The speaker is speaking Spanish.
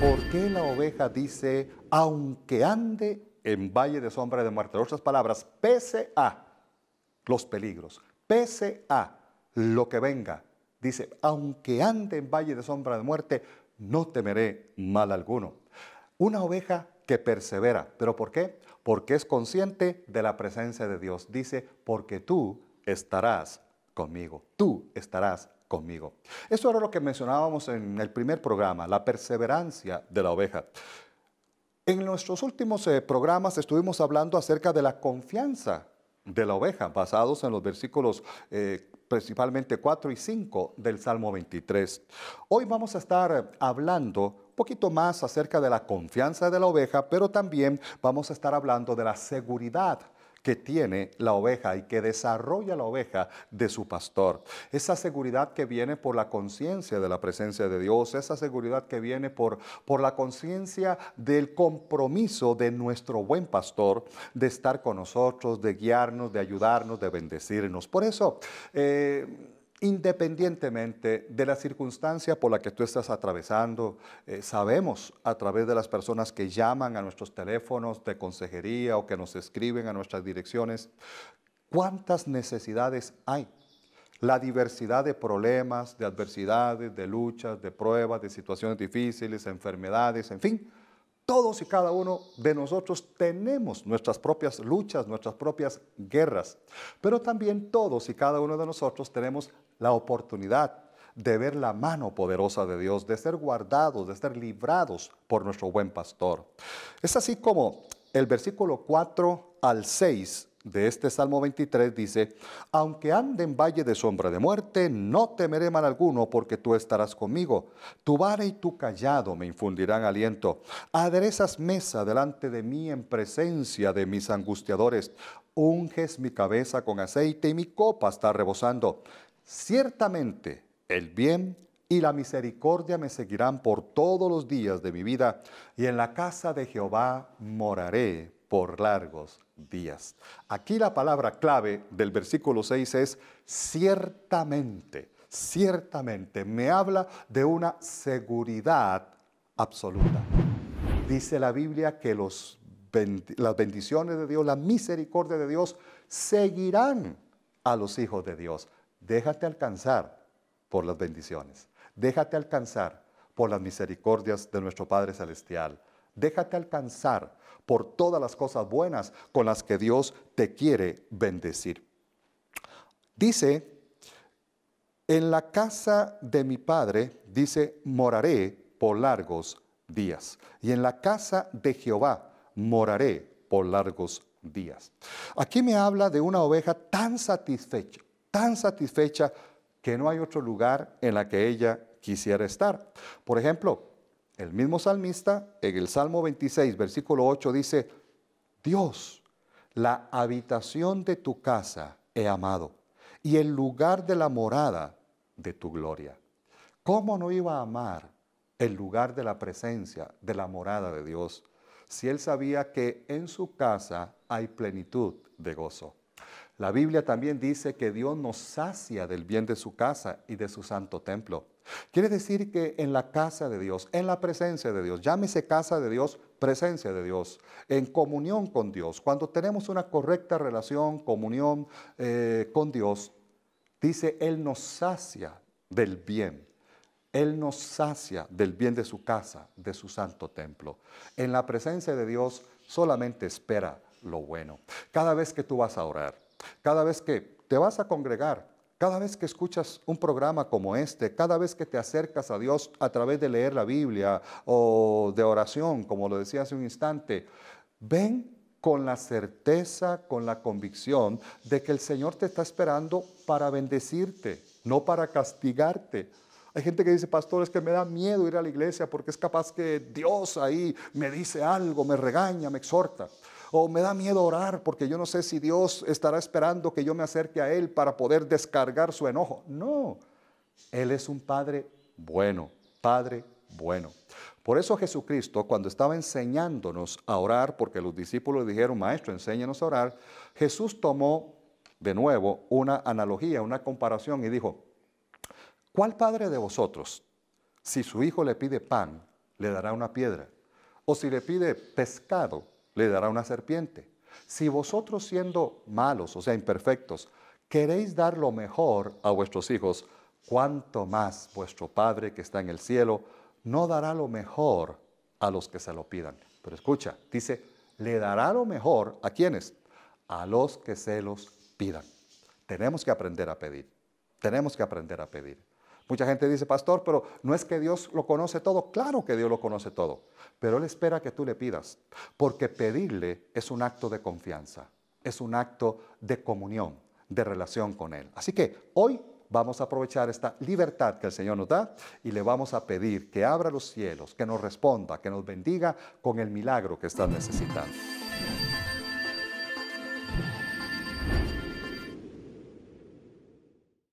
¿Por qué la oveja dice, aunque ande en valle de sombra de muerte? otras palabras, pese a los peligros, pese a lo que venga, dice, aunque ande en valle de sombra de muerte, no temeré mal alguno. Una oveja que persevera, pero ¿por qué? Porque es consciente de la presencia de Dios. Dice, porque tú estarás conmigo, tú estarás conmigo. Eso era lo que mencionábamos en el primer programa, la perseverancia de la oveja. En nuestros últimos eh, programas estuvimos hablando acerca de la confianza de la oveja, basados en los versículos eh, principalmente 4 y 5 del Salmo 23. Hoy vamos a estar hablando un poquito más acerca de la confianza de la oveja, pero también vamos a estar hablando de la seguridad que tiene la oveja y que desarrolla la oveja de su pastor. Esa seguridad que viene por la conciencia de la presencia de Dios, esa seguridad que viene por, por la conciencia del compromiso de nuestro buen pastor de estar con nosotros, de guiarnos, de ayudarnos, de bendecirnos. Por eso, eh, independientemente de la circunstancia por la que tú estás atravesando, eh, sabemos a través de las personas que llaman a nuestros teléfonos de consejería o que nos escriben a nuestras direcciones, cuántas necesidades hay. La diversidad de problemas, de adversidades, de luchas, de pruebas, de situaciones difíciles, enfermedades, en fin, todos y cada uno de nosotros tenemos nuestras propias luchas, nuestras propias guerras, pero también todos y cada uno de nosotros tenemos la oportunidad de ver la mano poderosa de Dios, de ser guardados, de ser librados por nuestro buen pastor. Es así como el versículo 4 al 6 de este Salmo 23 dice, aunque ande en valle de sombra de muerte, no temeré mal alguno, porque tú estarás conmigo. Tu vara y tu callado me infundirán aliento. Aderezas mesa delante de mí en presencia de mis angustiadores. Unges mi cabeza con aceite y mi copa está rebosando. Ciertamente el bien y la misericordia me seguirán por todos los días de mi vida, y en la casa de Jehová moraré por largos días. Aquí la palabra clave del versículo 6 es ciertamente, ciertamente. Me habla de una seguridad absoluta. Dice la Biblia que las bendiciones de Dios, la misericordia de Dios, seguirán a los hijos de Dios. Déjate alcanzar por las bendiciones. Déjate alcanzar por las misericordias de nuestro Padre Celestial. Déjate alcanzar por todas las cosas buenas con las que Dios te quiere bendecir. Dice, en la casa de mi padre, dice, moraré por largos días. Y en la casa de Jehová moraré por largos días. Aquí me habla de una oveja tan satisfecha, tan satisfecha que no hay otro lugar en la que ella quisiera estar. Por ejemplo, el mismo salmista en el Salmo 26, versículo 8 dice, Dios, la habitación de tu casa he amado y el lugar de la morada de tu gloria. ¿Cómo no iba a amar el lugar de la presencia, de la morada de Dios, si él sabía que en su casa hay plenitud de gozo? La Biblia también dice que Dios nos sacia del bien de su casa y de su santo templo. Quiere decir que en la casa de Dios, en la presencia de Dios, llámese casa de Dios, presencia de Dios, en comunión con Dios, cuando tenemos una correcta relación, comunión eh, con Dios, dice, Él nos sacia del bien. Él nos sacia del bien de su casa, de su santo templo. En la presencia de Dios solamente espera lo bueno. Cada vez que tú vas a orar, cada vez que te vas a congregar, cada vez que escuchas un programa como este, cada vez que te acercas a Dios a través de leer la Biblia o de oración, como lo decía hace un instante, ven con la certeza, con la convicción de que el Señor te está esperando para bendecirte, no para castigarte. Hay gente que dice, pastor, es que me da miedo ir a la iglesia porque es capaz que Dios ahí me dice algo, me regaña, me exhorta. O me da miedo orar porque yo no sé si Dios estará esperando que yo me acerque a Él para poder descargar su enojo. No, Él es un Padre bueno, Padre bueno. Por eso Jesucristo, cuando estaba enseñándonos a orar, porque los discípulos le dijeron, Maestro, enséñanos a orar, Jesús tomó de nuevo una analogía, una comparación y dijo, ¿cuál padre de vosotros, si su hijo le pide pan, le dará una piedra? O si le pide pescado, le dará una serpiente. Si vosotros siendo malos, o sea, imperfectos, queréis dar lo mejor a vuestros hijos, cuanto más vuestro Padre que está en el cielo no dará lo mejor a los que se lo pidan. Pero escucha, dice, le dará lo mejor a quienes? A los que se los pidan. Tenemos que aprender a pedir. Tenemos que aprender a pedir. Mucha gente dice, pastor, pero no es que Dios lo conoce todo. Claro que Dios lo conoce todo, pero Él espera que tú le pidas, porque pedirle es un acto de confianza, es un acto de comunión, de relación con Él. Así que hoy vamos a aprovechar esta libertad que el Señor nos da y le vamos a pedir que abra los cielos, que nos responda, que nos bendiga con el milagro que estás necesitando.